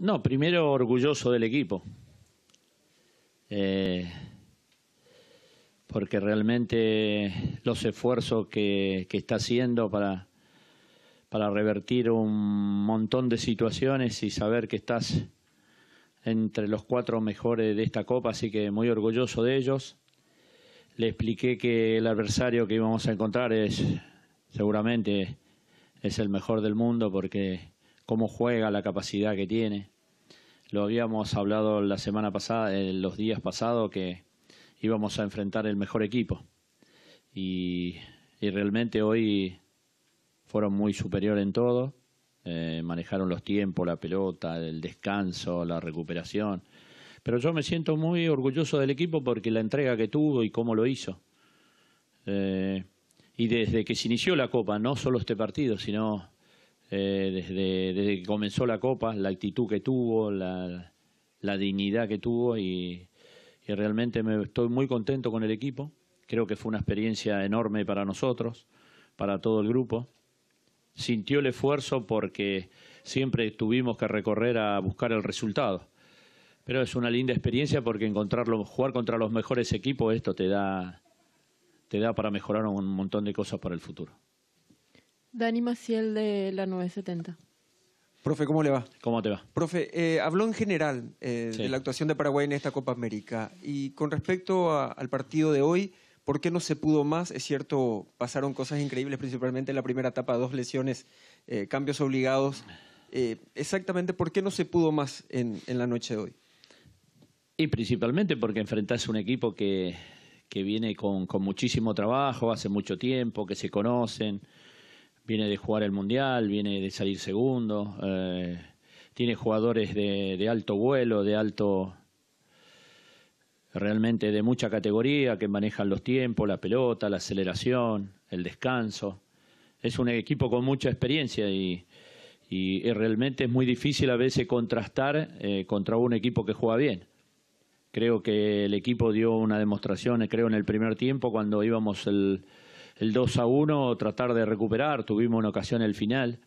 No, primero orgulloso del equipo. Eh, porque realmente los esfuerzos que, que está haciendo para, para, revertir un montón de situaciones y saber que estás entre los cuatro mejores de esta copa, así que muy orgulloso de ellos. Le expliqué que el adversario que íbamos a encontrar es seguramente es el mejor del mundo porque cómo juega, la capacidad que tiene. Lo habíamos hablado la semana pasada, en eh, los días pasados, que íbamos a enfrentar el mejor equipo. Y, realmente hoy fueron muy superiores en todo. Eh, manejaron los tiempos, la pelota, el descanso, la recuperación. Pero yo me siento muy orgulloso del equipo porque la entrega que tuvo y cómo lo hizo. Eh, y desde que se inició la Copa, no solo este partido, sino eh, desde, que comenzó la Copa, la actitud que tuvo, la, dignidad que tuvo y, realmente me, estoy muy contento con el equipo. Creo que fue una experiencia enorme para nosotros, para todo el grupo. Sintió el esfuerzo porque siempre tuvimos que recorrer a buscar el resultado. Pero es una linda experiencia porque encontrarlo, jugar contra los mejores equipos, esto te da para mejorar un montón de cosas para el futuro. Dani Maciel de la 970. Profe, ¿cómo le va? ¿Cómo te va? Profe, eh, habló en general eh, de la actuación de Paraguay en esta Copa América. Y con respecto al partido de hoy, ¿por qué no se pudo más? Es cierto, pasaron cosas increíbles, principalmente en la primera etapa, dos lesiones, eh, cambios obligados. Eh, exactamente, ¿por qué no se pudo más en, la noche de hoy? Y principalmente porque enfrentás un equipo que, viene con muchísimo trabajo, hace mucho tiempo, que se conocen viene de jugar el Mundial, viene de salir segundo, eh, tiene jugadores de, alto vuelo, de alto realmente de mucha categoría, que manejan los tiempos, la pelota, la aceleración, el descanso. Es un equipo con mucha experiencia y, realmente es muy difícil a veces contrastar eh, contra un equipo que juega bien. Creo que el equipo dio una demostración, creo, en el primer tiempo cuando íbamos el, el 2 a 1 tratar de recuperar, tuvimos una ocasión el final.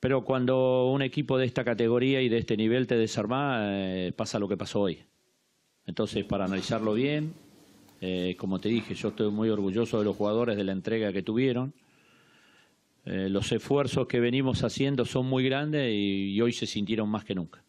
Pero cuando un equipo de esta categoría y de este nivel te desarma, eh, pasa lo que pasó hoy. Entonces, para analizarlo bien, eh, como te dije, yo estoy muy orgulloso de los jugadores, de la entrega que tuvieron. Eh, los esfuerzos que venimos haciendo son muy grandes y hoy se sintieron más que nunca.